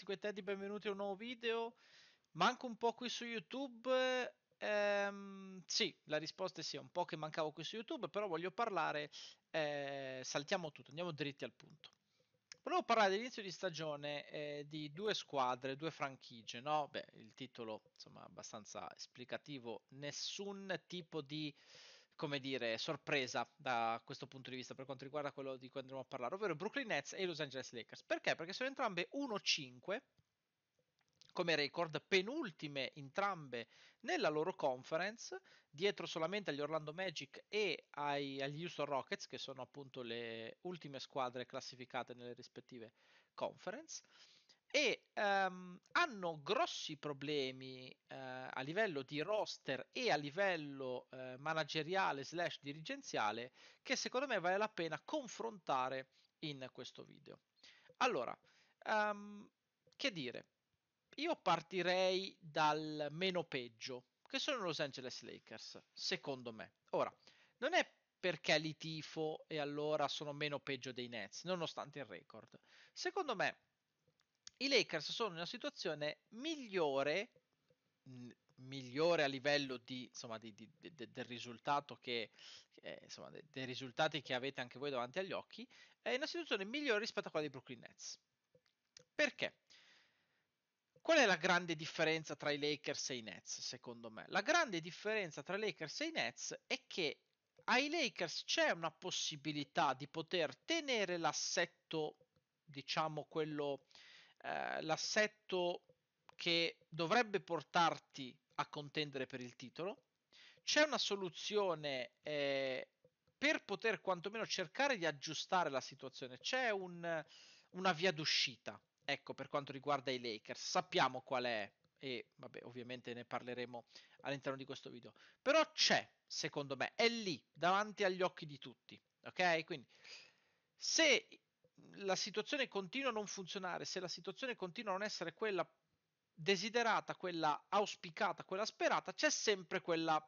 ragazzi, qui è Teddy, benvenuti a un nuovo video. Manco un po' qui su YouTube. Ehm, sì, la risposta è sì, un po' che mancavo qui su YouTube, però voglio parlare, eh, saltiamo tutto, andiamo dritti al punto. Volevo parlare dell'inizio di stagione eh, di due squadre, due franchigie, no? Beh, il titolo, insomma, abbastanza esplicativo, nessun tipo di come dire, sorpresa da questo punto di vista per quanto riguarda quello di cui andremo a parlare, ovvero Brooklyn Nets e i Los Angeles Lakers. Perché? Perché sono entrambe 1-5 come record, penultime entrambe nella loro conference, dietro solamente agli Orlando Magic e ai, agli Houston Rockets, che sono appunto le ultime squadre classificate nelle rispettive conference e um, hanno grossi problemi uh, a livello di roster e a livello uh, manageriale slash dirigenziale che secondo me vale la pena confrontare in questo video. Allora, um, che dire? Io partirei dal meno peggio, che sono i Los Angeles Lakers, secondo me. Ora, non è perché li tifo e allora sono meno peggio dei Nets, nonostante il record. Secondo me i Lakers sono in una situazione migliore, migliore a livello di, insomma, di, di, del risultato che, eh, insomma, de, dei risultati che avete anche voi davanti agli occhi, è in una situazione migliore rispetto a quella dei Brooklyn Nets. Perché? Qual è la grande differenza tra i Lakers e i Nets, secondo me? La grande differenza tra i Lakers e i Nets è che ai Lakers c'è una possibilità di poter tenere l'assetto, diciamo quello eh, l'assetto che dovrebbe portarti a contendere per il titolo. C'è una soluzione eh, per poter quantomeno cercare di aggiustare la situazione. C'è un, una via d'uscita, ecco, per quanto riguarda i Lakers. Sappiamo qual è e vabbè, ovviamente ne parleremo all'interno di questo video. Però c'è, secondo me, è lì, davanti agli occhi di tutti, ok? Quindi se la situazione continua a non funzionare, se la situazione continua a non essere quella desiderata, quella auspicata, quella sperata, c'è sempre quella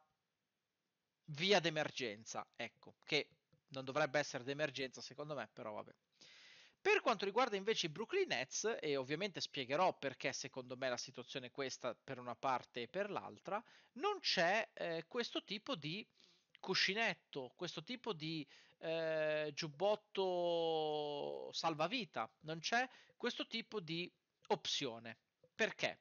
via d'emergenza, ecco, che non dovrebbe essere d'emergenza secondo me, però vabbè. Per quanto riguarda invece i Brooklyn Nets, e ovviamente spiegherò perché secondo me la situazione è questa per una parte e per l'altra, non c'è eh, questo tipo di cuscinetto, questo tipo di eh, giubbotto salvavita, non c'è questo tipo di opzione. Perché?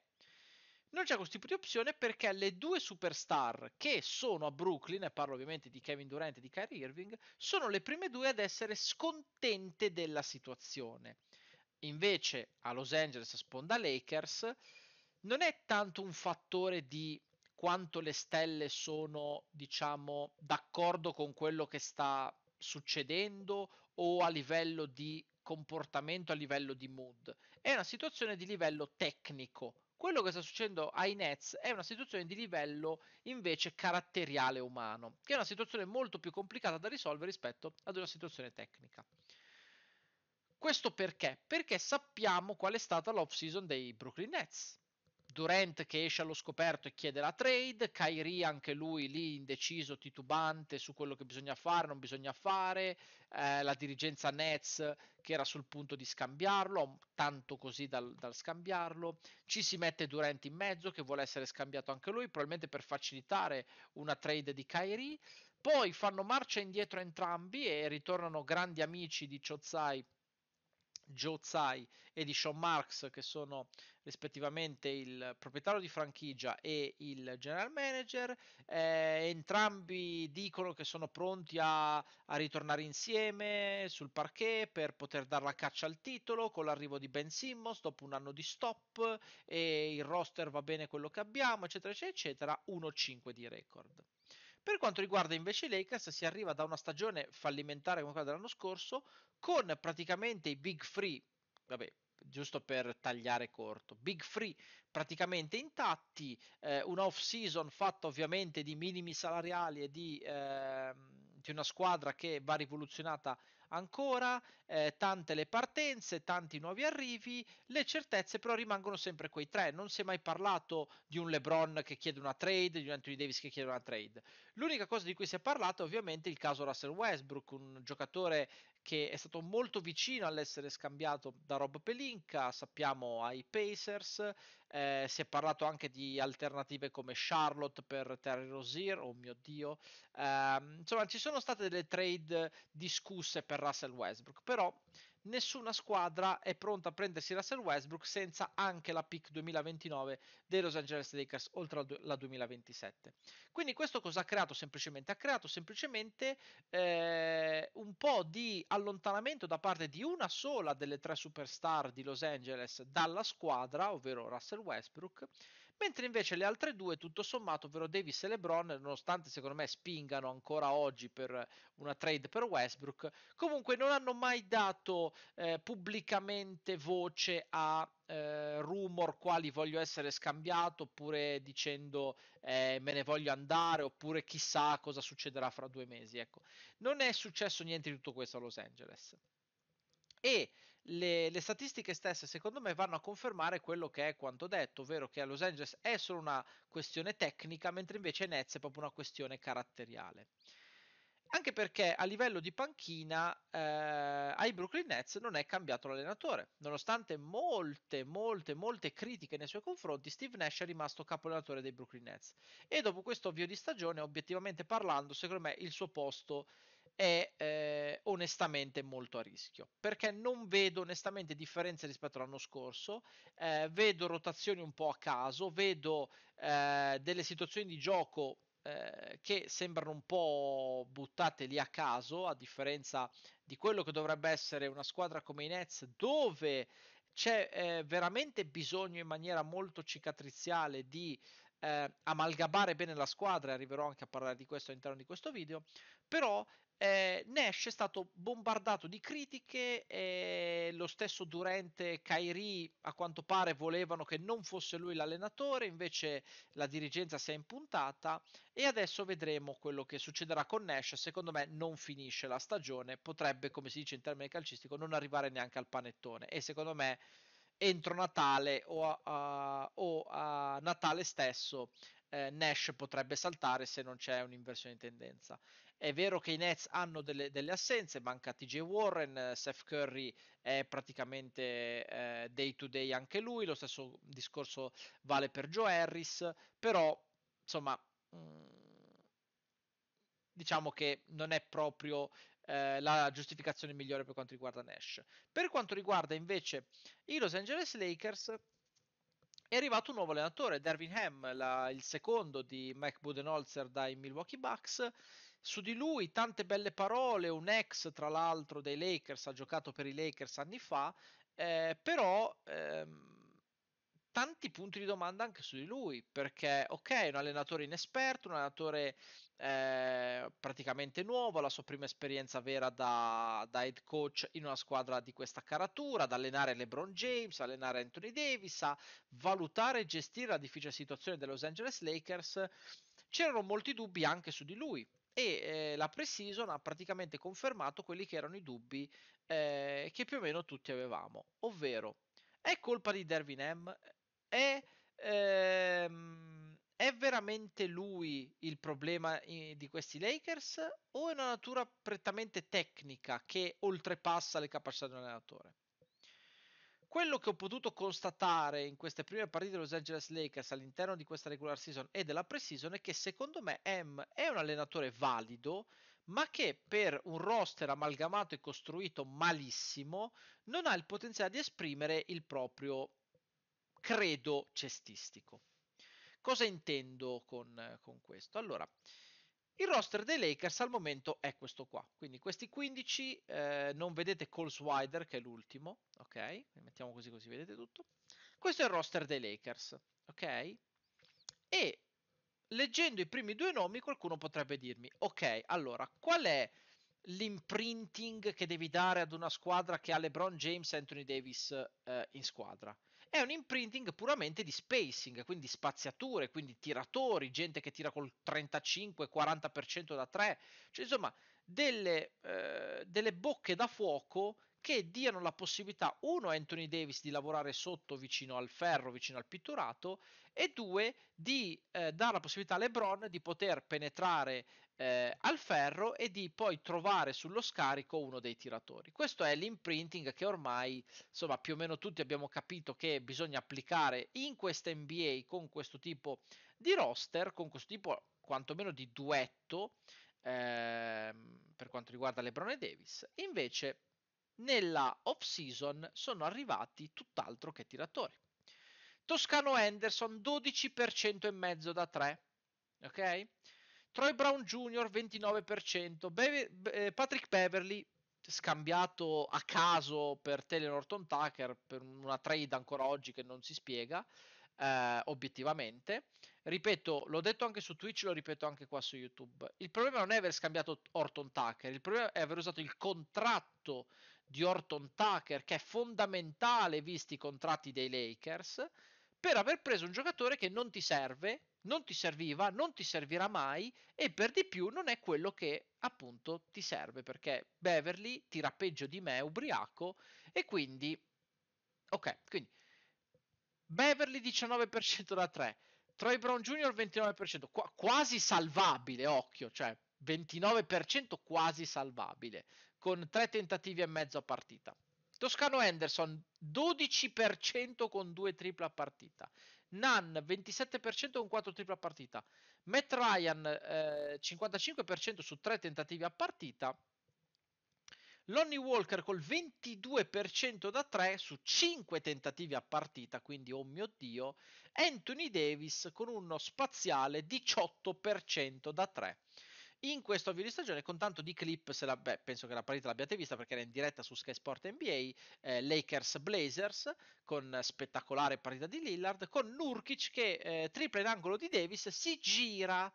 Non c'è questo tipo di opzione perché le due superstar che sono a Brooklyn, e parlo ovviamente di Kevin Durant e di Kyrie Irving, sono le prime due ad essere scontente della situazione. Invece a Los Angeles, sponda Lakers, non è tanto un fattore di quanto le stelle sono, diciamo, d'accordo con quello che sta succedendo o a livello di comportamento, a livello di mood. È una situazione di livello tecnico. Quello che sta succedendo ai Nets è una situazione di livello invece caratteriale umano, che è una situazione molto più complicata da risolvere rispetto ad una situazione tecnica. Questo perché? Perché sappiamo qual è stata l'off-season dei Brooklyn Nets. Durant che esce allo scoperto e chiede la trade, Kairi anche lui lì indeciso, titubante su quello che bisogna fare, non bisogna fare, eh, la dirigenza Nets che era sul punto di scambiarlo, tanto così dal, dal, scambiarlo, ci si mette Durant in mezzo che vuole essere scambiato anche lui, probabilmente per facilitare una trade di Kairi, poi fanno marcia indietro entrambi e ritornano grandi amici di Chozai Joe Tsai e di Sean Marks, che sono rispettivamente il proprietario di franchigia e il general manager. Eh, entrambi dicono che sono pronti a, a, ritornare insieme sul parquet per poter dare la caccia al titolo con l'arrivo di Ben Simmons dopo un anno di stop e il roster va bene quello che abbiamo, eccetera, eccetera, eccetera. 1-5 di record. Per quanto riguarda invece i Lakers, si arriva da una stagione fallimentare come quella dell'anno scorso con praticamente i big free, vabbè, giusto per tagliare corto. Big Free praticamente intatti, eh, un off season fatto ovviamente di minimi salariali e di, eh, di una squadra che va rivoluzionata ancora, eh, tante le partenze, tanti nuovi arrivi, le certezze però rimangono sempre quei tre, non si è mai parlato di un LeBron che chiede una trade, di un Anthony Davis che chiede una trade. L'unica cosa di cui si è parlato ovviamente è il caso Russell Westbrook, un giocatore che è stato molto vicino all'essere scambiato da Rob Pelinka, sappiamo ai Pacers, eh, si è parlato anche di alternative come Charlotte per Terry Rosier, oh mio dio, eh, insomma ci sono state delle trade discusse per Russell Westbrook, però nessuna squadra è pronta a prendersi Russell Westbrook senza anche la pick 2029 dei Los Angeles Lakers oltre la 2027. Quindi questo cosa ha creato semplicemente? Ha creato semplicemente eh, un po' di allontanamento da parte di una sola delle tre superstar di Los Angeles dalla squadra, ovvero Russell Westbrook, mentre invece le altre due, tutto sommato, ovvero Davis e LeBron, nonostante secondo me spingano ancora oggi per una trade per Westbrook, comunque non hanno mai dato eh, pubblicamente voce a eh, rumor quali voglio essere scambiato oppure dicendo eh, me ne voglio andare oppure chissà cosa succederà fra due mesi. Ecco, non è successo niente di tutto questo a Los Angeles. E le, le, statistiche stesse secondo me vanno a confermare quello che è quanto detto, ovvero che a Los Angeles è solo una questione tecnica, mentre invece Nets è proprio una questione caratteriale. Anche perché a livello di panchina eh, ai Brooklyn Nets non è cambiato l'allenatore. Nonostante molte, molte, molte critiche nei suoi confronti, Steve Nash è rimasto capo allenatore dei Brooklyn Nets. E dopo questo avvio di stagione, obiettivamente parlando, secondo me il suo posto è eh, onestamente molto a rischio perché non vedo onestamente differenze rispetto all'anno scorso eh, vedo rotazioni un po' a caso vedo eh, delle situazioni di gioco ehm, che sembrano un po' buttate lì a caso a differenza di quello che dovrebbe essere una squadra come i Nets dove c'è eh, veramente bisogno in maniera molto cicatriziale di eh, amalgamare bene la squadra, e arriverò anche a parlare di questo all'interno di questo video, però eh, Nash è stato bombardato di critiche, eh, lo stesso Durante Kairi a quanto pare volevano che non fosse lui l'allenatore, invece la dirigenza si è impuntata e adesso vedremo quello che succederà con Nash, secondo me non finisce la stagione, potrebbe come si dice in termini calcistico non arrivare neanche al panettone e secondo me entro Natale o a, a, o a Natale stesso eh, Nash potrebbe saltare se non c'è un'inversione di tendenza. È vero che i Nets hanno delle, delle assenze, manca TJ Warren, Seth Curry è praticamente eh, day to day anche lui, lo stesso discorso vale per Joe Harris, però insomma... Mh, mm, diciamo che non è proprio eh, la giustificazione migliore per quanto riguarda Nash. Per quanto riguarda invece i Los Angeles Lakers, è arrivato un nuovo allenatore, Dervin Ham, la, il secondo di Mike Budenholzer dai Milwaukee Bucks. Su di lui tante belle parole, un ex tra l'altro dei Lakers, ha giocato per i Lakers anni fa, eh, però ehm, tanti punti di domanda anche su di lui, perché ok, è un allenatore inesperto, un allenatore praticamente nuovo, la sua prima esperienza vera da, da, head coach in una squadra di questa caratura, ad allenare LeBron James, allenare Anthony Davis, a valutare e gestire la difficile situazione dei Los Angeles Lakers. C'erano molti dubbi anche su di lui, e eh, la pre-season ha praticamente confermato quelli che erano i dubbi eh, che più o meno tutti avevamo, ovvero è colpa di Dervin M? È ehm, è veramente lui il problema eh, di questi Lakers o è una natura prettamente tecnica che oltrepassa le capacità di un allenatore? Quello che ho potuto constatare in queste prime partite dei Los Angeles Lakers all'interno di questa regular season e della pre-season è che secondo me M è un allenatore valido, ma che per un roster amalgamato e costruito malissimo non ha il potenziale di esprimere il proprio credo cestistico. Cosa intendo con, con questo? Allora, il roster dei Lakers al momento è questo qua, quindi questi 15, eh, non vedete Cole Swider che è l'ultimo, ok? mettiamo così così vedete tutto. Questo è il roster dei Lakers, ok? E leggendo i primi due nomi qualcuno potrebbe dirmi, ok, allora qual è l'imprinting che devi dare ad una squadra che ha LeBron James e Anthony Davis eh, in squadra? è un imprinting puramente di spacing, quindi spaziature, quindi tiratori, gente che tira col 35-40% da 3, cioè insomma delle, eh, delle bocche da fuoco che diano la possibilità, uno, a Anthony Davis di lavorare sotto vicino al ferro, vicino al pitturato, e due, di eh, dare la possibilità a LeBron di poter penetrare eh, al ferro e di poi trovare sullo scarico uno dei tiratori. Questo è l'imprinting che ormai, insomma, più o meno tutti abbiamo capito che bisogna applicare in questa NBA con questo tipo di roster, con questo tipo quantomeno di duetto eh, per quanto riguarda LeBron e Davis. Invece nella off-season sono arrivati tutt'altro che tiratori. Toscano Henderson 12% e mezzo da 3, ok? Troy Brown Jr. 29%, Be- Be- Patrick Beverly scambiato a caso per Taylor Norton Tucker per una trade ancora oggi che non si spiega eh, obiettivamente. Ripeto, l'ho detto anche su Twitch, lo ripeto anche qua su YouTube. Il problema non è aver scambiato Orton Tucker, il problema è aver usato il contratto di Orton Tucker, che è fondamentale visti i contratti dei Lakers, per aver preso un giocatore che non ti serve, non ti serviva, non ti servirà mai e per di più non è quello che appunto ti serve perché Beverly tira peggio di me, ubriaco e quindi ok, quindi Beverly 19% da 3, Troy Brown Jr. 29%, qua- quasi salvabile, occhio, cioè 29% quasi salvabile, con tre tentativi e mezzo a partita. Toscano Henderson 12% con 2 a partita. Nan 27% con 4 a partita. Matt Ryan eh, 55% su 3 tentativi a partita. Lonnie Walker col 22% da 3 su 5 tentativi a partita, quindi oh mio dio. Anthony Davis con uno spaziale 18% da 3 in questo avvio di stagione con tanto di clip, la, beh, penso che la partita l'abbiate vista perché era in diretta su Sky Sport NBA, eh, Lakers Blazers con spettacolare partita di Lillard, con Nurkic che eh, tripla in angolo di Davis si gira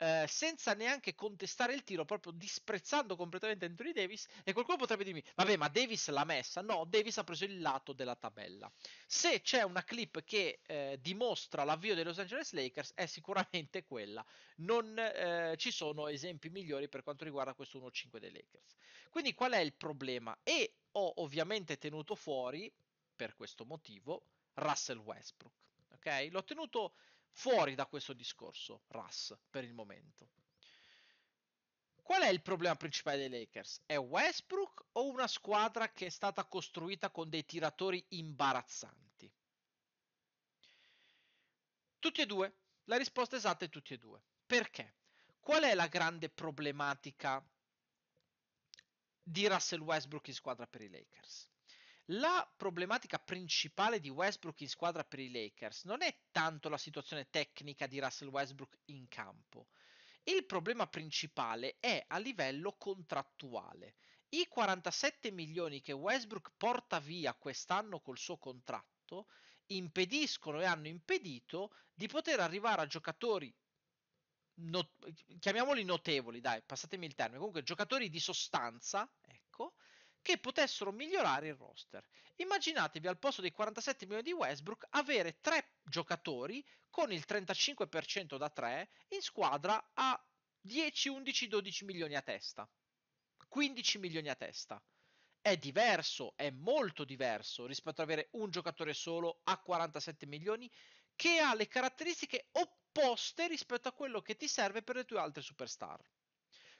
eh, senza neanche contestare il tiro, proprio disprezzando completamente Anthony Davis. E qualcuno potrebbe dirmi: Vabbè, ma Davis l'ha messa? No, Davis ha preso il lato della tabella. Se c'è una clip che eh, dimostra l'avvio dei Los Angeles Lakers, è sicuramente quella. Non eh, ci sono esempi migliori per quanto riguarda questo 1-5 dei Lakers. Quindi, qual è il problema? E ho ovviamente tenuto fuori per questo motivo Russell Westbrook. Ok, L'ho tenuto fuori da questo discorso Russ per il momento. Qual è il problema principale dei Lakers? È Westbrook o una squadra che è stata costruita con dei tiratori imbarazzanti? Tutti e due. La risposta esatta è tutti e due. Perché? Qual è la grande problematica di Russell Westbrook in squadra per i Lakers? La problematica principale di Westbrook in squadra per i Lakers non è tanto la situazione tecnica di Russell Westbrook in campo. Il problema principale è a livello contrattuale. I 47 milioni che Westbrook porta via quest'anno col suo contratto impediscono e hanno impedito di poter arrivare a giocatori not- chiamiamoli notevoli, dai, passatemi il termine, comunque giocatori di sostanza, che potessero migliorare il roster. Immaginatevi al posto dei 47 milioni di Westbrook avere tre giocatori con il 35% da 3 in squadra a 10, 11, 12 milioni a testa. 15 milioni a testa. È diverso, è molto diverso rispetto ad avere un giocatore solo a 47 milioni che ha le caratteristiche opposte rispetto a quello che ti serve per le tue altre superstar.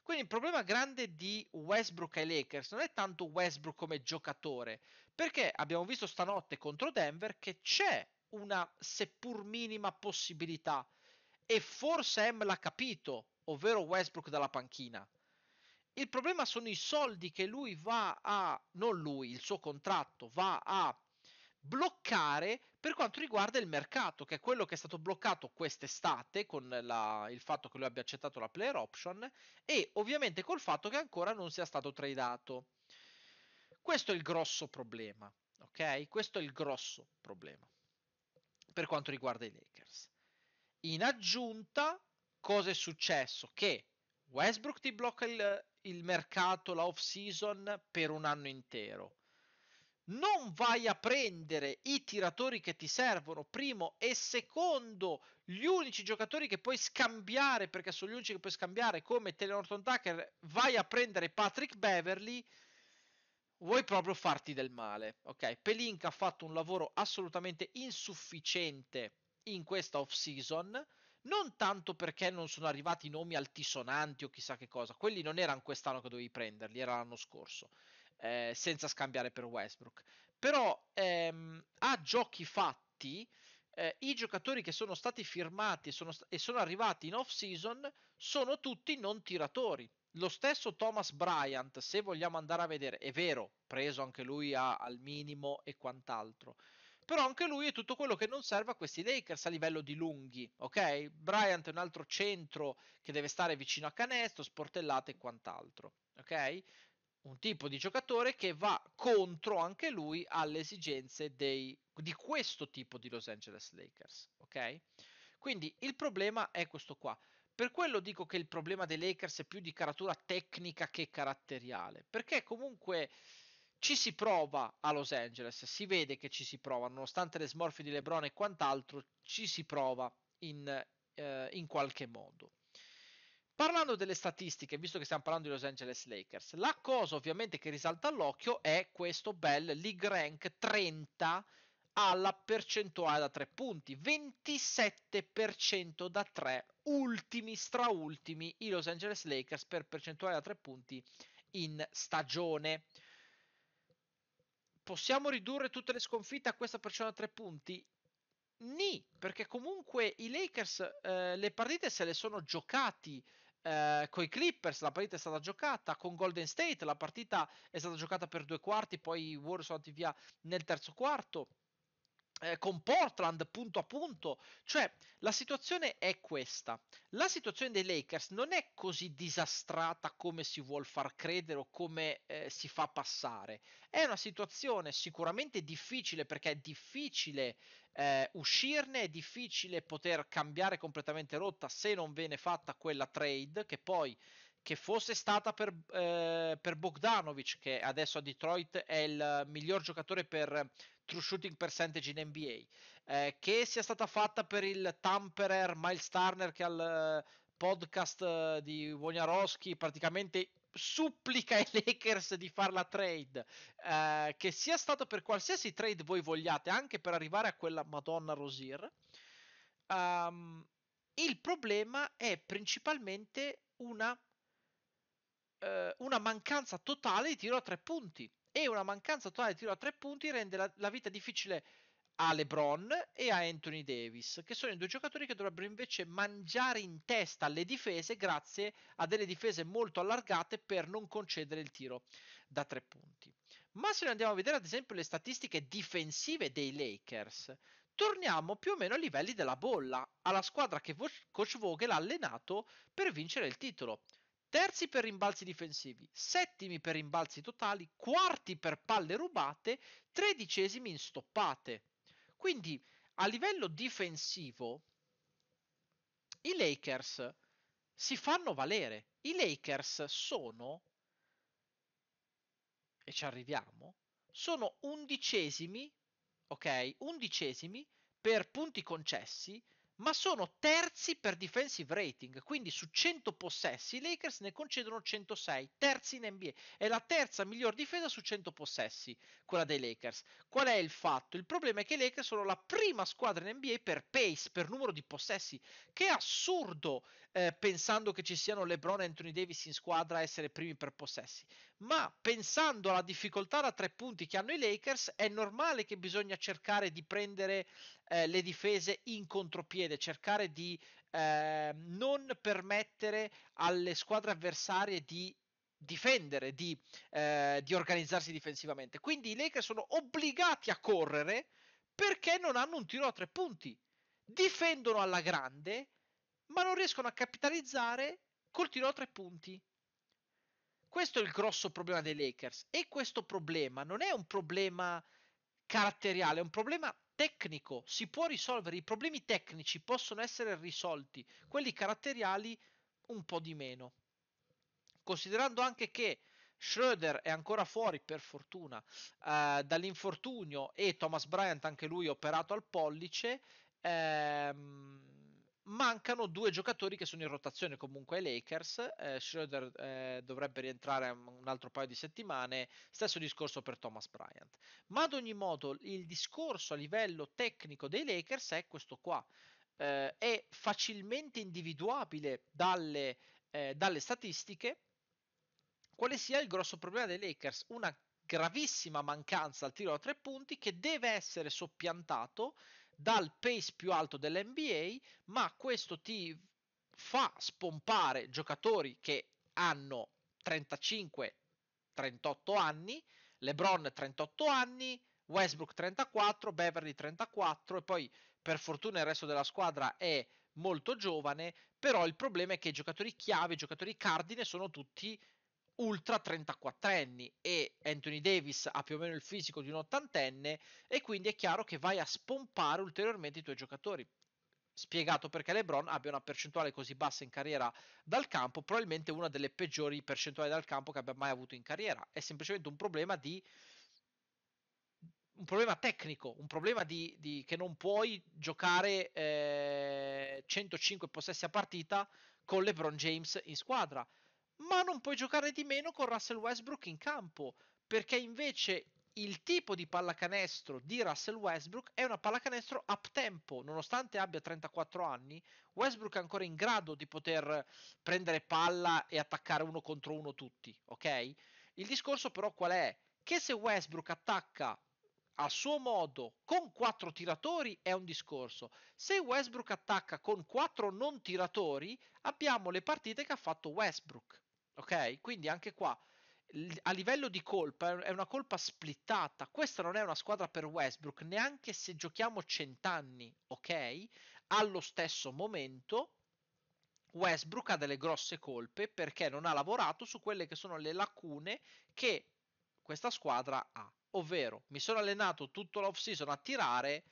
Quindi il problema grande di Westbrook ai Lakers non è tanto Westbrook come giocatore, perché abbiamo visto stanotte contro Denver che c'è una seppur minima possibilità e forse Em l'ha capito, ovvero Westbrook dalla panchina. Il problema sono i soldi che lui va a, non lui, il suo contratto va a bloccare per quanto riguarda il mercato, che è quello che è stato bloccato quest'estate con la, il fatto che lui abbia accettato la player option e ovviamente col fatto che ancora non sia stato tradato. Questo è il grosso problema, ok? Questo è il grosso problema per quanto riguarda i Lakers. In aggiunta, cosa è successo? Che Westbrook ti blocca il, il mercato, la off season per un anno intero non vai a prendere i tiratori che ti servono, primo e secondo, gli unici giocatori che puoi scambiare, perché sono gli unici che puoi scambiare come Telenorton Tucker, vai a prendere Patrick Beverly, vuoi proprio farti del male. Ok, Pelink ha fatto un lavoro assolutamente insufficiente in questa off-season, non tanto perché non sono arrivati nomi altisonanti o chissà che cosa, quelli non erano quest'anno che dovevi prenderli, era l'anno scorso eh, senza scambiare per Westbrook. Però ehm, a giochi fatti, eh, i giocatori che sono stati firmati sono st- e sono arrivati in off-season sono tutti non tiratori. Lo stesso Thomas Bryant, se vogliamo andare a vedere, è vero, preso anche lui a, al minimo e quant'altro. Però anche lui è tutto quello che non serve a questi Lakers a livello di lunghi, ok? Bryant è un altro centro che deve stare vicino a canestro, sportellate e quant'altro, ok? un tipo di giocatore che va contro anche lui alle esigenze dei, di questo tipo di Los Angeles Lakers, ok? Quindi il problema è questo qua. Per quello dico che il problema dei Lakers è più di caratura tecnica che caratteriale, perché comunque ci si prova a Los Angeles, si vede che ci si prova, nonostante le smorfie di Lebron e quant'altro, ci si prova in, eh, in qualche modo. Parlando delle statistiche, visto che stiamo parlando di Los Angeles Lakers, la cosa ovviamente che risalta all'occhio è questo bel League Rank 30 alla percentuale da 3 punti, 27% da 3, ultimi, straultimi i Los Angeles Lakers per percentuale da 3 punti in stagione. Possiamo ridurre tutte le sconfitte a questa percentuale da 3 punti? Ni, perché comunque i Lakers eh, le partite se le sono giocati eh, con i Clippers la partita è stata giocata, con Golden State la partita è stata giocata per due quarti, poi i Warriors sono andati via nel terzo quarto eh, con Portland punto a punto. Cioè, la situazione è questa. La situazione dei Lakers non è così disastrata come si vuol far credere o come eh, si fa passare. È una situazione sicuramente difficile perché è difficile eh, uscirne, è difficile poter cambiare completamente rotta se non viene fatta quella trade che poi che fosse stata per, eh, per Bogdanovic, che adesso a Detroit è il miglior giocatore per true shooting percentage in NBA, eh, che sia stata fatta per il tamperer Miles Turner che al eh, podcast eh, di Wojnarowski praticamente supplica i Lakers di fare la trade, eh, che sia stato per qualsiasi trade voi vogliate, anche per arrivare a quella Madonna Rosier. Um, ehm, il problema è principalmente una, eh, una mancanza totale di tiro a tre punti e una mancanza totale di tiro a tre punti rende la, la vita difficile a LeBron e a Anthony Davis, che sono i due giocatori che dovrebbero invece mangiare in testa le difese grazie a delle difese molto allargate per non concedere il tiro da tre punti. Ma se noi andiamo a vedere ad esempio le statistiche difensive dei Lakers, torniamo più o meno ai livelli della bolla, alla squadra che Coach Vogel ha allenato per vincere il titolo terzi per rimbalzi difensivi, settimi per rimbalzi totali, quarti per palle rubate, tredicesimi in stoppate. Quindi a livello difensivo i Lakers si fanno valere. I Lakers sono, e ci arriviamo, sono undicesimi, ok, undicesimi per punti concessi ma sono terzi per defensive rating, quindi su 100 possessi i Lakers ne concedono 106, terzi in NBA, è la terza miglior difesa su 100 possessi, quella dei Lakers. Qual è il fatto? Il problema è che i Lakers sono la prima squadra in NBA per pace, per numero di possessi, che è assurdo eh, pensando che ci siano LeBron e Anthony Davis in squadra a essere primi per possessi ma pensando alla difficoltà da tre punti che hanno i Lakers è normale che bisogna cercare di prendere eh, le difese in contropiede, cercare di eh, non permettere alle squadre avversarie di difendere, di, eh, di organizzarsi difensivamente. Quindi i Lakers sono obbligati a correre perché non hanno un tiro a tre punti. Difendono alla grande, ma non riescono a capitalizzare col tiro a tre punti. Questo è il grosso problema dei Lakers e questo problema non è un problema caratteriale, è un problema tecnico, si può risolvere, i problemi tecnici possono essere risolti, quelli caratteriali un po' di meno. Considerando anche che Schroeder è ancora fuori, per fortuna, eh, dall'infortunio e Thomas Bryant anche lui operato al pollice, ehm, mancano due giocatori che sono in rotazione comunque ai Lakers. Eh, Schroeder eh, dovrebbe rientrare un altro paio di settimane. Stesso discorso per Thomas Bryant. Ma ad ogni modo, il discorso a livello tecnico dei Lakers è questo qua. Eh, è facilmente individuabile dalle, eh, dalle statistiche quale sia il grosso problema dei Lakers. Una gravissima mancanza al tiro a tre punti che deve essere soppiantato dal pace più alto dell'NBA, ma questo ti fa spompare giocatori che hanno 35-38 anni, LeBron 38 anni, Westbrook 34, Beverly 34 e poi per fortuna il resto della squadra è molto giovane, però il problema è che i giocatori chiave, i giocatori cardine sono tutti ultra 34enni e Anthony Davis ha più o meno il fisico di un ottantenne e quindi è chiaro che vai a spompare ulteriormente i tuoi giocatori. Spiegato perché LeBron abbia una percentuale così bassa in carriera dal campo, probabilmente una delle peggiori percentuali dal campo che abbia mai avuto in carriera. È semplicemente un problema di un problema tecnico, un problema di, di, che non puoi giocare eh, 105 possessi a partita con LeBron James in squadra ma non puoi giocare di meno con Russell Westbrook in campo, perché invece il tipo di pallacanestro di Russell Westbrook è una pallacanestro up tempo, nonostante abbia 34 anni, Westbrook è ancora in grado di poter prendere palla e attaccare uno contro uno tutti, ok? Il discorso però qual è? Che se Westbrook attacca a suo modo con 4 tiratori è un discorso. Se Westbrook attacca con 4 non tiratori, abbiamo le partite che ha fatto Westbrook Ok? Quindi anche qua a livello di colpa è una colpa splittata. Questa non è una squadra per Westbrook, neanche se giochiamo cent'anni, ok? Allo stesso momento Westbrook ha delle grosse colpe perché non ha lavorato su quelle che sono le lacune che questa squadra ha. Ovvero, mi sono allenato tutto l'off season a tirare.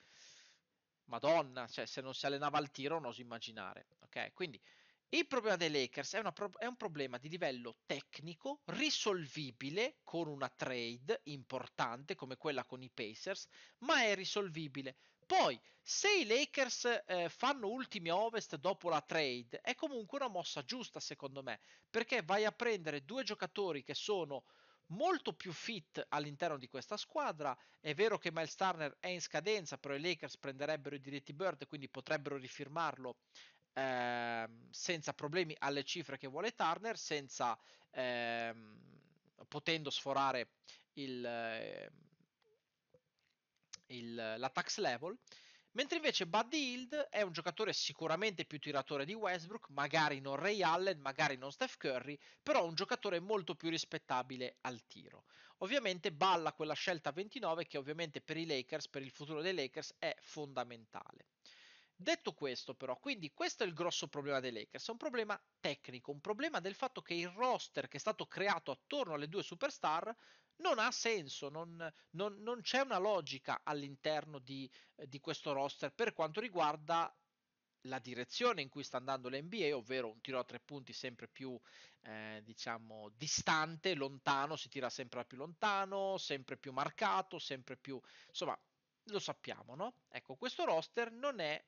Madonna, cioè se non si allenava al tiro non oso immaginare, ok? Quindi il problema dei Lakers è, pro- è, un problema di livello tecnico risolvibile con una trade importante come quella con i Pacers, ma è risolvibile. Poi, se i Lakers eh, fanno ultimi ovest dopo la trade, è comunque una mossa giusta secondo me, perché vai a prendere due giocatori che sono molto più fit all'interno di questa squadra. È vero che Miles Turner è in scadenza, però i Lakers prenderebbero i diritti Bird, quindi potrebbero rifirmarlo ehm, senza problemi alle cifre che vuole Turner, senza ehm, potendo sforare il, ehm, il, la tax level. Mentre invece Buddy Hild è un giocatore sicuramente più tiratore di Westbrook, magari non Ray Allen, magari non Steph Curry, però un giocatore molto più rispettabile al tiro. Ovviamente balla quella scelta 29 che ovviamente per i Lakers, per il futuro dei Lakers è fondamentale. Detto questo però, quindi questo è il grosso problema dei Lakers, è un problema tecnico, un problema del fatto che il roster che è stato creato attorno alle due superstar non ha senso, non, non, non c'è una logica all'interno di, di questo roster per quanto riguarda la direzione in cui sta andando l'NBA, ovvero un tiro a tre punti sempre più eh, diciamo distante, lontano, si tira sempre più lontano, sempre più marcato, sempre più insomma lo sappiamo, no? Ecco, questo roster non è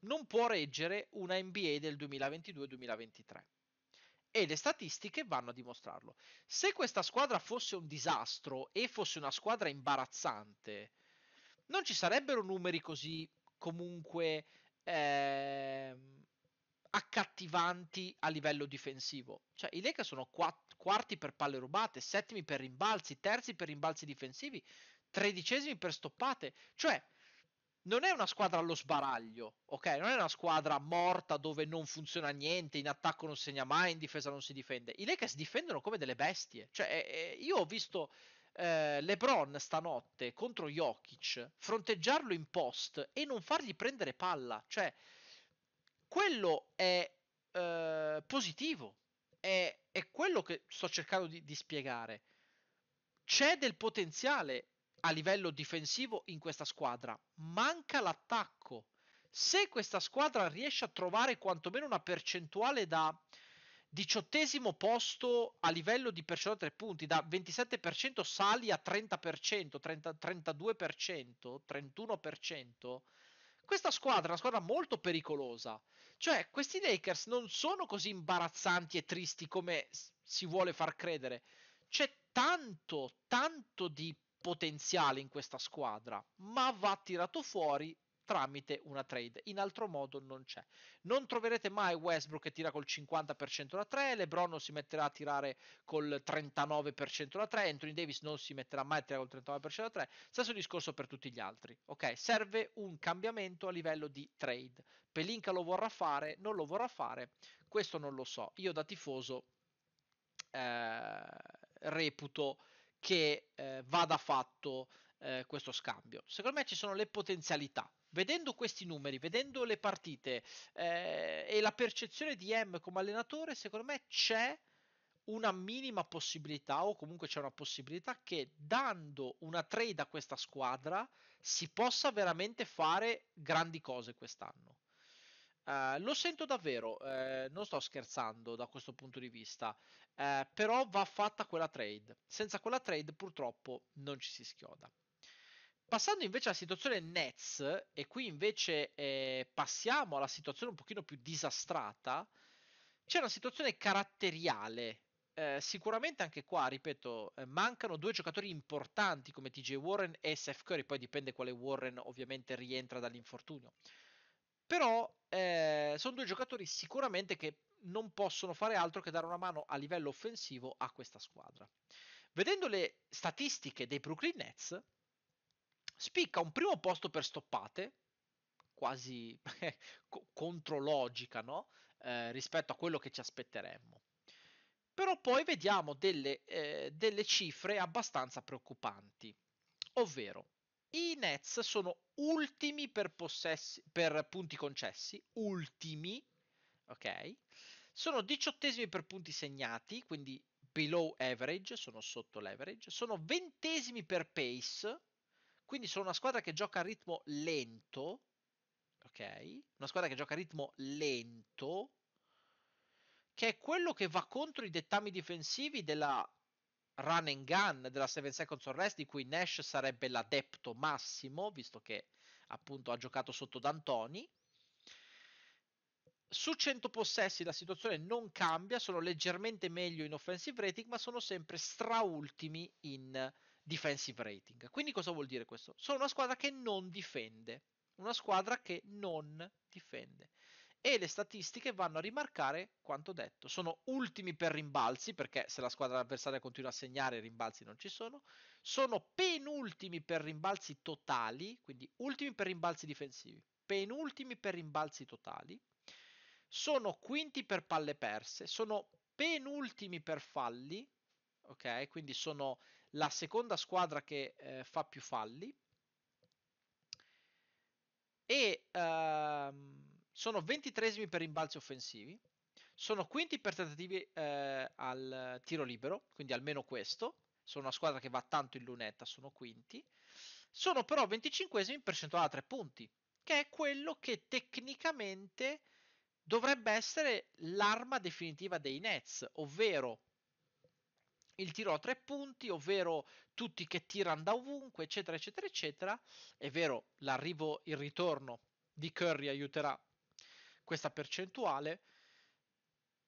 non può reggere una NBA del 2022-2023 e le statistiche vanno a dimostrarlo. Se questa squadra fosse un disastro e fosse una squadra imbarazzante, non ci sarebbero numeri così comunque eh, accattivanti a livello difensivo. Cioè, i Lega sono quatt- quarti per palle rubate, settimi per rimbalzi, terzi per rimbalzi difensivi, tredicesimi per stoppate. Cioè, non è una squadra allo sbaraglio, ok? Non è una squadra morta dove non funziona niente, in attacco non segna mai, in difesa non si difende. I Lakers difendono come delle bestie. Cioè, eh, eh, io ho visto eh, LeBron stanotte contro Jokic fronteggiarlo in post e non fargli prendere palla. Cioè, quello è eh, positivo. È, è, quello che sto cercando di, di spiegare. C'è del potenziale a livello difensivo in questa squadra, manca l'attacco. Se questa squadra riesce a trovare quantomeno una percentuale da diciottesimo posto a livello di percentuale 3 punti, da 27% sali a 30%, 30 32%, 31%, questa squadra è una squadra molto pericolosa. Cioè, questi Lakers non sono così imbarazzanti e tristi come si vuole far credere. C'è tanto, tanto di potenziale in questa squadra, ma va tirato fuori tramite una trade. In altro modo non c'è. Non troverete mai Westbrook che tira col 50% da 3, LeBron non si metterà a tirare col 39% da 3, Anthony Davis non si metterà mai a tirare col 39% da 3. Stesso discorso per tutti gli altri. Ok, serve un cambiamento a livello di trade. Pelinka lo vorrà fare, non lo vorrà fare, questo non lo so. Io da tifoso eh, reputo che eh, vada fatto eh, questo scambio. Secondo me ci sono le potenzialità. Vedendo questi numeri, vedendo le partite eh, e la percezione di M come allenatore, secondo me c'è una minima possibilità o comunque c'è una possibilità che dando una trade a questa squadra si possa veramente fare grandi cose quest'anno. Ehm, lo sento davvero, eh, non sto scherzando da questo punto di vista, eh, però va fatta quella trade. Senza quella trade purtroppo non ci si schioda. Passando invece alla situazione Nets, e qui invece eh, passiamo alla situazione un pochino più disastrata, c'è una situazione caratteriale. Ehm, sicuramente anche qua, ripeto, ehm, mancano due giocatori importanti come TJ Warren e Seth Curry, poi dipende quale Warren ovviamente rientra dall'infortunio. Però eh, sono due giocatori sicuramente che non possono fare altro che dare una mano a livello offensivo a questa squadra. Vedendo le statistiche dei Brooklyn Nets, spicca un primo posto per stoppate, quasi contro logica no? eh, rispetto a quello che ci aspetteremmo. Però poi vediamo delle, eh, delle cifre abbastanza preoccupanti, ovvero i Nets sono ultimi per, possessi, per punti concessi, ultimi, ok? Sono diciottesimi per punti segnati, quindi below average, sono sotto l'average, sono ventesimi per pace, quindi sono una squadra che gioca a ritmo lento, ok? Una squadra che gioca a ritmo lento, che è quello che va contro i dettami difensivi della run and gun della 7 Seconds or Rest, di cui Nash sarebbe l'adepto massimo, visto che appunto ha giocato sotto D'Antoni. Su 100 possessi la situazione non cambia, sono leggermente meglio in offensive rating, ma sono sempre straultimi in defensive rating. Quindi cosa vuol dire questo? Sono una squadra che non difende, una squadra che non difende e le statistiche vanno a rimarcare quanto detto. Sono ultimi per rimbalzi, perché se la squadra avversaria continua a segnare, rimbalzi non ci sono. Sono penultimi per rimbalzi totali, quindi ultimi per rimbalzi difensivi, penultimi per rimbalzi totali. Sono quinti per palle perse, sono penultimi per falli, ok? Quindi sono la seconda squadra che eh, fa più falli. E... Um, sono ventitresimi per rimbalzi offensivi, sono quinti per tentativi eh, al tiro libero, quindi almeno questo, sono una squadra che va tanto in lunetta, sono quinti, sono però venticinquesimi in percentuale a tre punti, che è quello che tecnicamente dovrebbe essere l'arma definitiva dei Nets, ovvero il tiro a tre punti, ovvero tutti che tirano da ovunque, eccetera, eccetera, eccetera. È vero, l'arrivo, il ritorno di Curry aiuterà questa percentuale,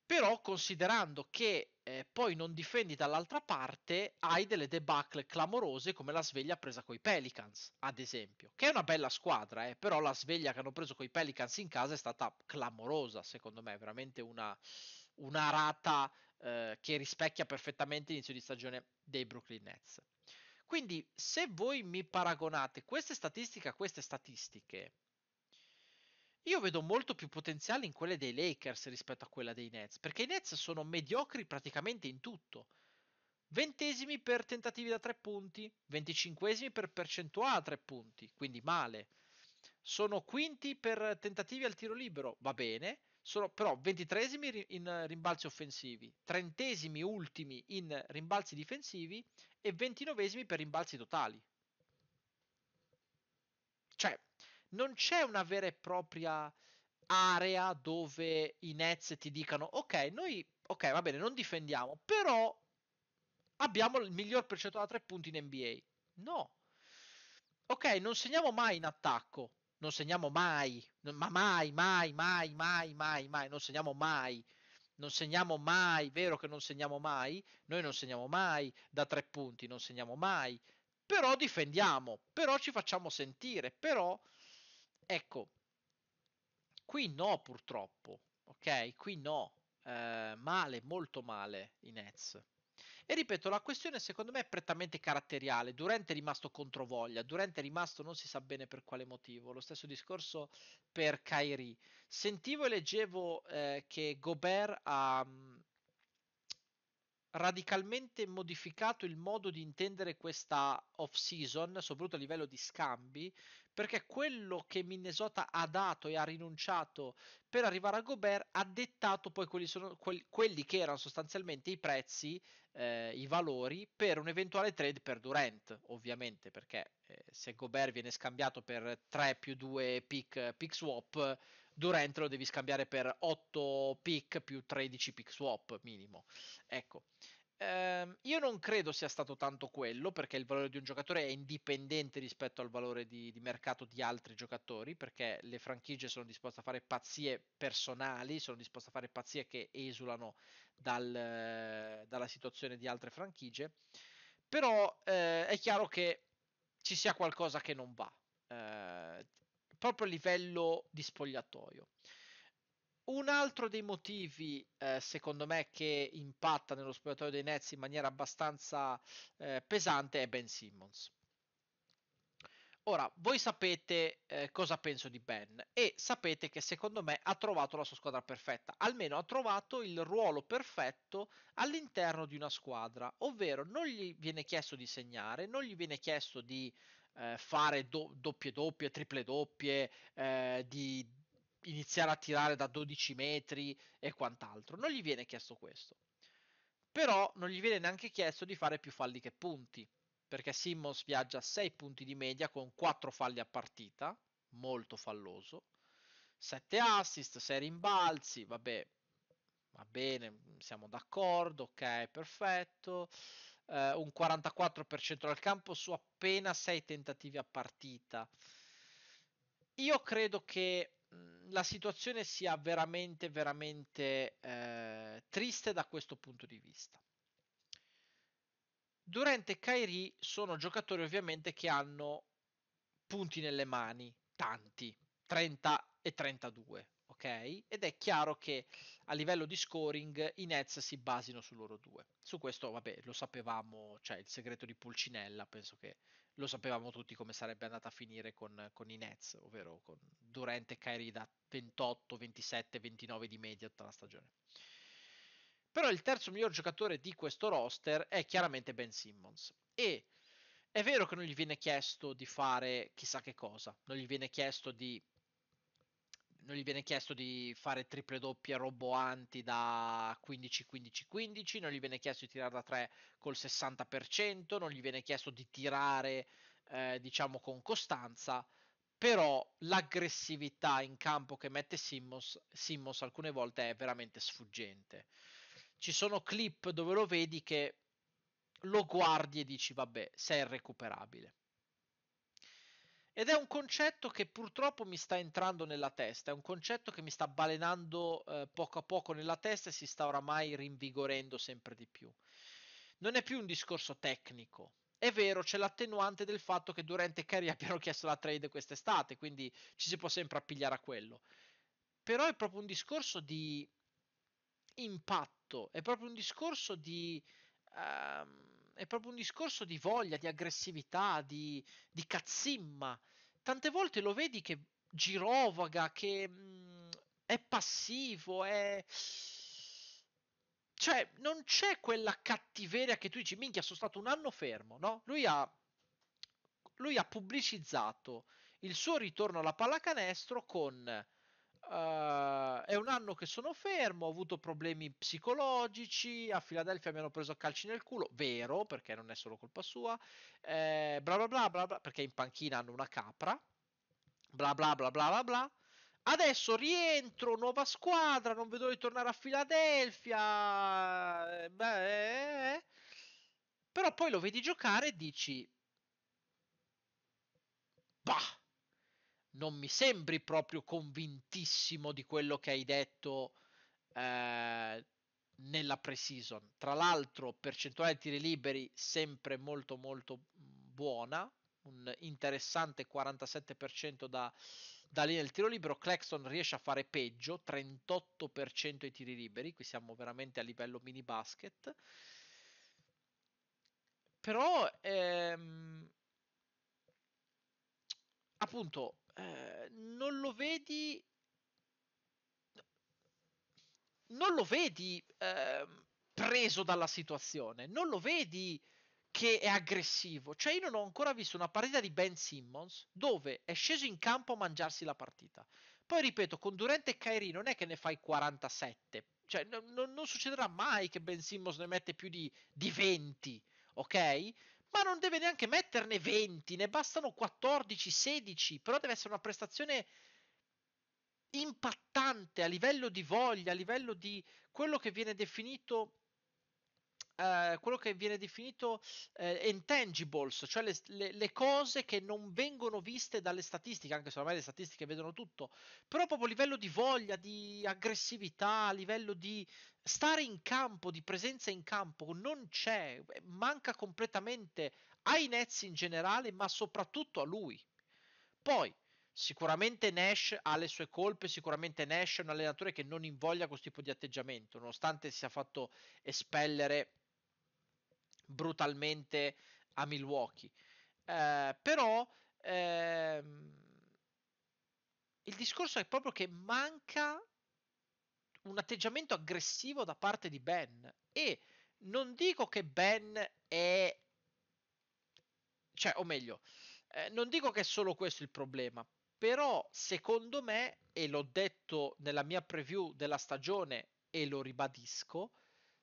però considerando che eh, poi non difendi dall'altra parte, hai delle debacle clamorose come la sveglia presa coi Pelicans, ad esempio, che è una bella squadra, eh, però la sveglia che hanno preso coi Pelicans in casa è stata clamorosa, secondo me, veramente una, una rata eh, che rispecchia perfettamente l'inizio di stagione dei Brooklyn Nets. Quindi se voi mi paragonate queste statistiche a queste statistiche, io vedo molto più potenziale in quelle dei Lakers rispetto a quella dei Nets, perché i Nets sono mediocri praticamente in tutto. Ventesimi per tentativi da tre punti, venticinquesimi per percentuale a tre punti, quindi male. Sono quinti per tentativi al tiro libero, va bene, sono però ventitresimi in rimbalzi offensivi, trentesimi ultimi in rimbalzi difensivi e ventinovesimi per rimbalzi totali. non c'è una vera e propria area dove i Nets ti dicano ok, noi ok, va bene, non difendiamo, però abbiamo il miglior percentuale da tre punti in NBA. No. Ok, non segniamo mai in attacco, non segniamo mai, ma mai, mai, mai, mai, mai, mai, non segniamo mai. Non segniamo mai, vero che non segniamo mai? Noi non segniamo mai da tre punti, non segniamo mai. Però difendiamo, però ci facciamo sentire, però Ecco, qui no purtroppo, ok? Qui no, eh, male, molto male i Nets. E ripeto, la questione secondo me è prettamente caratteriale. Durante è rimasto controvoglia, Durante è rimasto non si sa bene per quale motivo. Lo stesso discorso per Kairi. Sentivo e leggevo eh, che Gobert ha, mm, radicalmente modificato il modo di intendere questa off-season, soprattutto a livello di scambi, perché quello che Minnesota ha dato e ha rinunciato per arrivare a Gobert ha dettato poi quelli, sono, quelli, quelli che erano sostanzialmente i prezzi, eh, i valori per un eventuale trade per Durant, ovviamente, perché eh, se Gobert viene scambiato per 3 più 2 pick, pick swap, Durant lo devi scambiare per 8 pick più 13 pick swap minimo. Ecco. Um, io non credo sia stato tanto quello perché il valore di un giocatore è indipendente rispetto al valore di, di, mercato di altri giocatori perché le franchigie sono disposte a fare pazzie personali, sono disposte a fare pazzie che esulano dal, dalla situazione di altre franchigie, però eh, è chiaro che ci sia qualcosa che non va. Eh, proprio a livello di spogliatoio. Un altro dei motivi, eh, secondo me, che impatta nello spogliatoio dei Nets in maniera abbastanza eh, pesante è Ben Simmons. Ora, voi sapete eh, cosa penso di Ben e sapete che secondo me ha trovato la sua squadra perfetta, almeno ha trovato il ruolo perfetto all'interno di una squadra, ovvero non gli viene chiesto di segnare, non gli viene chiesto di eh, fare do- doppie doppie, triple doppie, eh, di iniziare a tirare da 12 metri e quant'altro. Non gli viene chiesto questo. Però non gli viene neanche chiesto di fare più falli che punti, perché Simmons viaggia a 6 punti di media con 4 falli a partita, molto falloso, 7 assist, 6 rimbalzi, vabbè, va bene, siamo d'accordo, ok, perfetto eh, un 44% dal campo su appena 6 tentativi a partita. Io credo che mm, la situazione sia veramente, veramente eh, triste da questo punto di vista. Durante Kairi sono giocatori ovviamente che hanno punti nelle mani, tanti, 30 e 32 ok? Ed è chiaro che a livello di scoring i Nets si basino su loro due. Su questo, vabbè, lo sapevamo, cioè il segreto di Pulcinella, penso che lo sapevamo tutti come sarebbe andata a finire con, con i Nets, ovvero con Durante e Kyrie da 28, 27, 29 di media tutta la stagione. Però il terzo miglior giocatore di questo roster è chiaramente Ben Simmons. E è vero che non gli viene chiesto di fare chissà che cosa, non gli viene chiesto di non gli viene chiesto di fare triple doppie roboanti da 15-15-15, non gli viene chiesto di tirare da 3 col 60%, non gli viene chiesto di tirare eh, diciamo con costanza, però l'aggressività in campo che mette Simmons, Simmons alcune volte è veramente sfuggente. Ci sono clip dove lo vedi che lo guardi e dici vabbè, sei irrecuperabile. Ed è un concetto che purtroppo mi sta entrando nella testa, è un concetto che mi sta balenando eh, poco a poco nella testa e si sta oramai rinvigorendo sempre di più. Non è più un discorso tecnico. È vero, c'è l'attenuante del fatto che Durante e Curry abbiano chiesto la trade quest'estate, quindi ci si può sempre appigliare a quello. Però è proprio un discorso di impatto, è proprio un discorso di... Um è proprio un discorso di voglia, di aggressività, di, di cazzimma. Tante volte lo vedi che girovaga, che mh, mm, è passivo, è... Cioè, non c'è quella cattiveria che tu dici, minchia, sono stato un anno fermo, no? Lui ha, lui ha pubblicizzato il suo ritorno alla pallacanestro con Uh, è un anno che sono fermo, ho avuto problemi psicologici, a Filadelfia mi hanno preso calci nel culo, vero, perché non è solo colpa sua, eh, bla, bla bla bla bla, perché in panchina hanno una capra, bla bla bla bla bla bla. Adesso rientro, nuova squadra, non vedo di tornare a Filadelfia. Eh, eh, però poi lo vedi giocare e dici... Bah! non mi sembri proprio convintissimo di quello che hai detto eh, nella pre-season. Tra l'altro, percentuale di tiri liberi sempre molto molto buona, un interessante 47% da, da lì nel tiro libero. Claxton riesce a fare peggio, 38% ai tiri liberi, qui siamo veramente a livello mini basket. Però ehm, appunto eh, non lo vedi non lo vedi eh, preso dalla situazione, non lo vedi che è aggressivo. Cioè, io non ho ancora visto una partita di Ben Simmons dove è sceso in campo a mangiarsi la partita. Poi ripeto, con Durante e Kairi non è che ne fai 47. Cioè, no, no, non succederà mai che Ben Simmons ne mette più di, di 20, ok? ma non deve neanche metterne 20, ne bastano 14, 16, però deve essere una prestazione impattante a livello di voglia, a livello di quello che viene definito eh, quello che viene definito eh, intangibles, cioè le, le, le, cose che non vengono viste dalle statistiche, anche se ormai le statistiche vedono tutto, però proprio a livello di voglia, di aggressività, a livello di stare in campo, di presenza in campo, non c'è, eh, manca completamente ai Nets in generale, ma soprattutto a lui. Poi, Sicuramente Nash ha le sue colpe, sicuramente Nash è un allenatore che non invoglia questo tipo di atteggiamento, nonostante sia fatto espellere brutalmente a Milwaukee. Eh, però ehm, il discorso è proprio che manca un atteggiamento aggressivo da parte di Ben e non dico che Ben è cioè o meglio eh, non dico che è solo questo il problema però secondo me e l'ho detto nella mia preview della stagione e lo ribadisco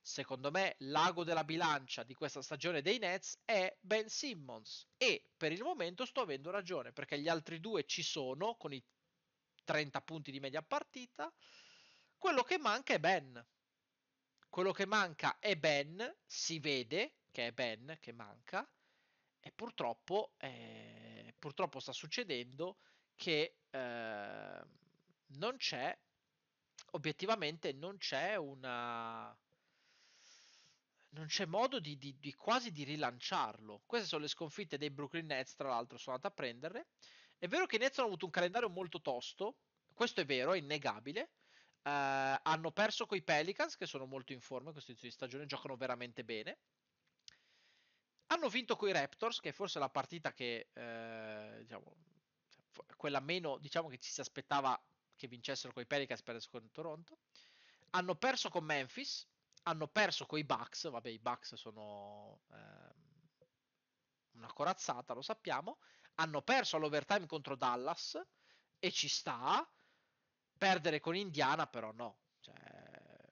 Secondo me l'ago della bilancia di questa stagione dei Nets è Ben Simmons e per il momento sto avendo ragione perché gli altri due ci sono con i 30 punti di media partita. Quello che manca è Ben. Quello che manca è Ben, si vede che è Ben che manca e purtroppo, eh, purtroppo sta succedendo che eh, non c'è, obiettivamente non c'è una non c'è modo di, di, di, quasi di rilanciarlo. Queste sono le sconfitte dei Brooklyn Nets, tra l'altro, sono andate a prenderle. È vero che i Nets hanno avuto un calendario molto tosto, questo è vero, è innegabile. Uh, hanno perso coi Pelicans, che sono molto in forma in questo inizio di stagione, giocano veramente bene. Hanno vinto coi Raptors, che è forse la partita che, eh, diciamo, quella meno, diciamo che ci si aspettava che vincessero coi Pelicans per il secondo Toronto. Hanno perso con Memphis, hanno perso coi i Bucks, vabbè i Bucks sono eh, una corazzata, lo sappiamo, hanno perso all'overtime contro Dallas e ci sta, perdere con Indiana però no. Cioè,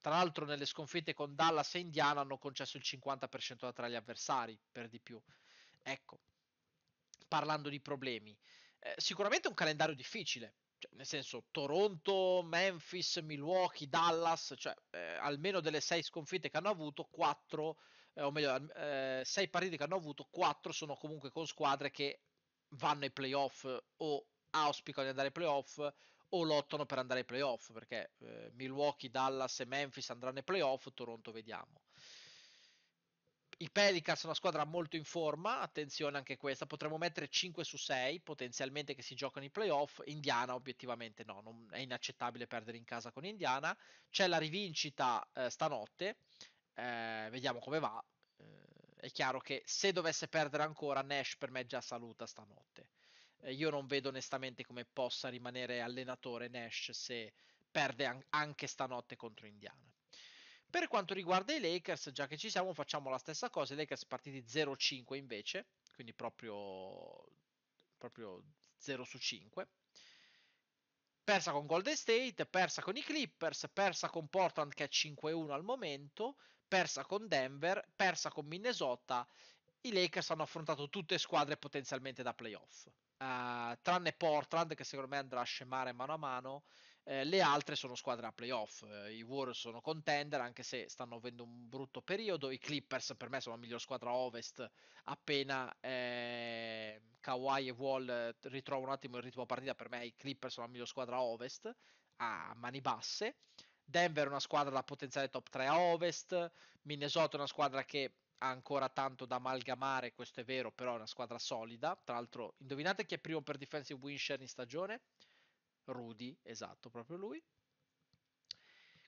tra l'altro nelle sconfitte con Dallas e Indiana hanno concesso il 50% da tra gli avversari, per di più. Ecco, parlando di problemi, eh, sicuramente è un calendario difficile, cioè, nel senso, Toronto, Memphis, Milwaukee, Dallas, cioè eh, almeno delle sei sconfitte che hanno avuto, quattro, eh, o meglio, eh, sei partite che hanno avuto, quattro sono comunque con squadre che vanno ai playoff o auspicano di andare ai playoff o lottano per andare ai playoff, perché eh, Milwaukee, Dallas e Memphis andranno ai playoff, Toronto vediamo. I Pelicans sono una squadra molto in forma, attenzione anche questa, potremmo mettere 5 su 6 potenzialmente che si giocano i playoff, Indiana obiettivamente no, non, è inaccettabile perdere in casa con Indiana, c'è la rivincita eh, stanotte, eh, vediamo come va, eh, è chiaro che se dovesse perdere ancora Nash per me già saluta stanotte, eh, io non vedo onestamente come possa rimanere allenatore Nash se perde an- anche stanotte contro Indiana. Per quanto riguarda i Lakers, già che ci siamo, facciamo la stessa cosa. I Lakers partiti 0-5 invece, quindi proprio, proprio 0 su 5 persa con Golden State, persa con i Clippers, persa con Portland che è 5-1 al momento, persa con Denver, persa con Minnesota. I Lakers hanno affrontato tutte squadre potenzialmente da playoff, uh, tranne Portland che secondo me andrà a scemare mano a mano eh, le altre sono squadre a playoff, eh, i Warriors sono contender anche se stanno avendo un brutto periodo, i Clippers per me sono la miglior squadra ovest appena eh, Kawhi e Wall eh, ritrovano un attimo il ritmo partita, per me i Clippers sono la miglior squadra ovest a mani basse, Denver è una squadra da potenziale top 3 a ovest, Minnesota è una squadra che ha ancora tanto da amalgamare, questo è vero, però è una squadra solida, tra l'altro indovinate chi è primo per defensive win share in stagione? Rudy, esatto, proprio lui.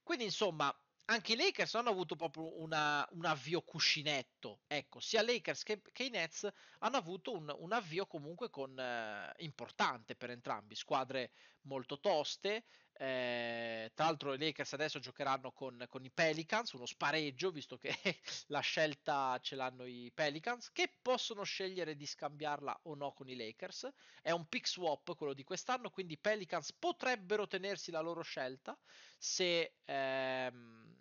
Quindi insomma, anche i Lakers hanno avuto proprio una, un avvio cuscinetto, ecco, sia Lakers che, che i Nets hanno avuto un, un avvio comunque con, eh, importante per entrambi, squadre molto toste, eh, tra l'altro i Lakers adesso giocheranno con, con, i Pelicans, uno spareggio visto che la scelta ce l'hanno i Pelicans, che possono scegliere di scambiarla o no con i Lakers. È un pick swap quello di quest'anno, quindi i Pelicans potrebbero tenersi la loro scelta se... Ehm,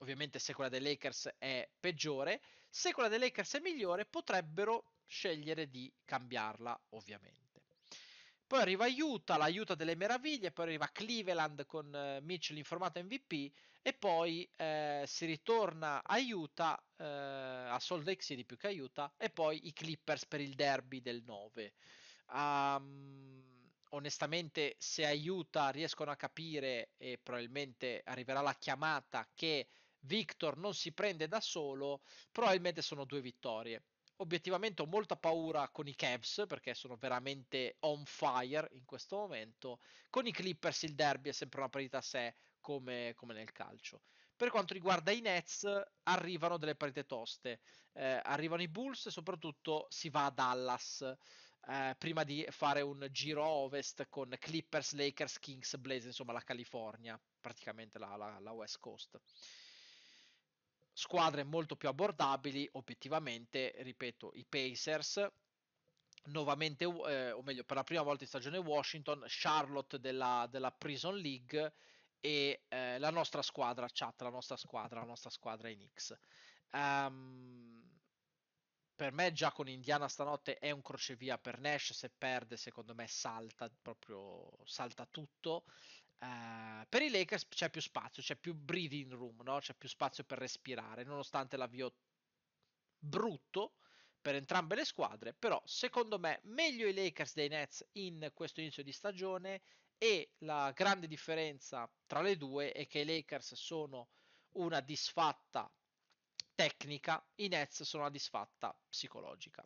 ovviamente se quella dei Lakers è peggiore, se quella dei Lakers è migliore potrebbero scegliere di cambiarla ovviamente. Poi arriva Utah, l'aiuta delle meraviglie, poi arriva Cleveland con eh, Mitchell formato MVP e poi eh, si ritorna a Utah, eh, a Salt Lake City più che a Utah e poi i Clippers per il derby del 9. Um, onestamente se a Utah riescono a capire e probabilmente arriverà la chiamata che Victor non si prende da solo, probabilmente sono due vittorie obiettivamente ho molta paura con i Cavs perché sono veramente on fire in questo momento. Con i Clippers il derby è sempre una partita a sé come, come nel calcio. Per quanto riguarda i Nets, arrivano delle partite toste. Eh, arrivano i Bulls e soprattutto si va a Dallas eh, prima di fare un giro ovest con Clippers, Lakers, Kings, Blaze, insomma la California, praticamente la, la, la West Coast squadre molto più abbordabili obiettivamente, ripeto, i Pacers nuovamente eh, o meglio per la prima volta in stagione Washington, Charlotte della, della Prison League e eh, la nostra squadra chat, la nostra squadra, la nostra squadra in X Um, per me già con Indiana stanotte è un crocevia per Nash, se perde secondo me salta proprio salta tutto Uh, per i Lakers c'è più spazio, c'è più breathing room, no? c'è più spazio per respirare, nonostante l'avvio brutto per entrambe le squadre, però secondo me meglio i Lakers dei Nets in questo inizio di stagione e la grande differenza tra le due è che i Lakers sono una disfatta tecnica, i Nets sono una disfatta psicologica.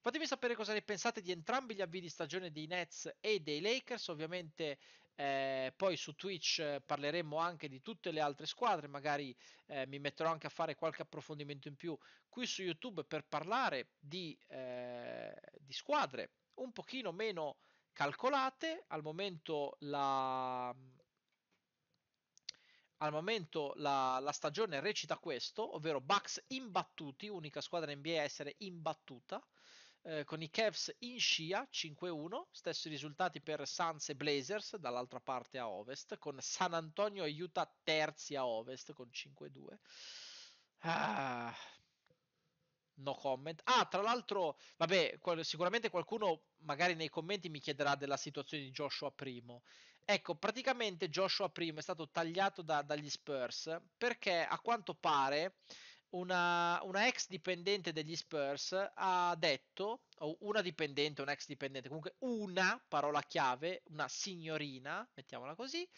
Fatemi sapere cosa ne pensate di entrambi gli avvi di stagione dei Nets e dei Lakers, ovviamente eh, poi su Twitch eh, parleremo anche di tutte le altre squadre, magari eh, mi metterò anche a fare qualche approfondimento in più qui su YouTube per parlare di, eh, di squadre un pochino meno calcolate. Al momento la, al momento la, la, stagione recita questo, ovvero Bucks imbattuti, unica squadra NBA a essere imbattuta, eh, con i Cavs in scia 5-1, stessi risultati per Suns e Blazers dall'altra parte a ovest, con San Antonio e Utah terzi a ovest con 5-2. Ah, no comment. Ah, tra l'altro, vabbè, sicuramente qualcuno magari nei commenti mi chiederà della situazione di Joshua Primo. Ecco, praticamente Joshua Primo è stato tagliato da, dagli Spurs perché a quanto pare una, una, ex dipendente degli Spurs ha detto, o una dipendente, un ex dipendente, comunque una parola chiave, una signorina, mettiamola così,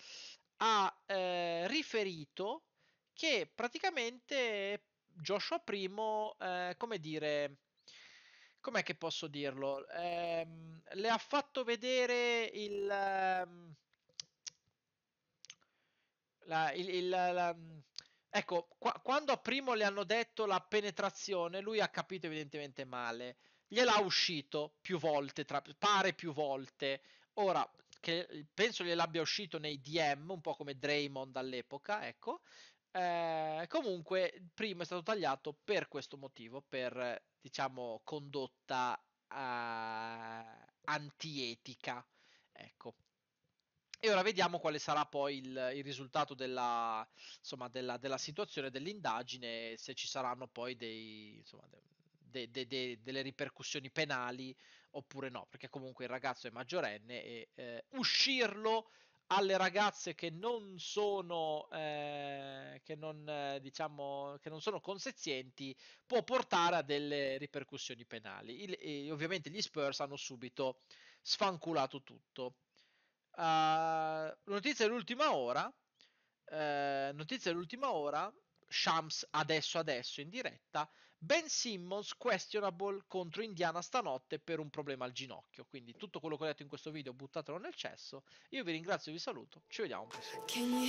ha eh, riferito che praticamente Joshua I, eh, come dire, com'è che posso dirlo? Eh, le ha fatto vedere il... Ehm, la, il, il la, Ecco, qua, quando a Primo le hanno detto la penetrazione, lui ha capito evidentemente male. Gliel'ha uscito più volte, tra, pare più volte. Ora, che penso gliel'abbia uscito nei DM, un po' come Draymond all'epoca, ecco. Eh, comunque, Primo è stato tagliato per questo motivo, per, diciamo, condotta eh, antietica. Ecco. E ora vediamo quale sarà poi il, il risultato della, insomma, della, della, situazione, dell'indagine, se ci saranno poi dei, insomma, de, de, de, delle ripercussioni penali oppure no, perché comunque il ragazzo è maggiorenne e eh, uscirlo alle ragazze che non sono, eh, che non, eh, diciamo, che non sono consenzienti può portare a delle ripercussioni penali. Il, e ovviamente gli Spurs hanno subito sfanculato tutto. Uh, notizia dell'ultima ora. Uh, notizia dell'ultima ora. Shams adesso adesso in diretta. Ben Simmons questionable contro Indiana stanotte per un problema al ginocchio. Quindi tutto quello che ho detto in questo video buttatelo nel cesso. Io vi ringrazio e vi saluto. Ci vediamo presto. Can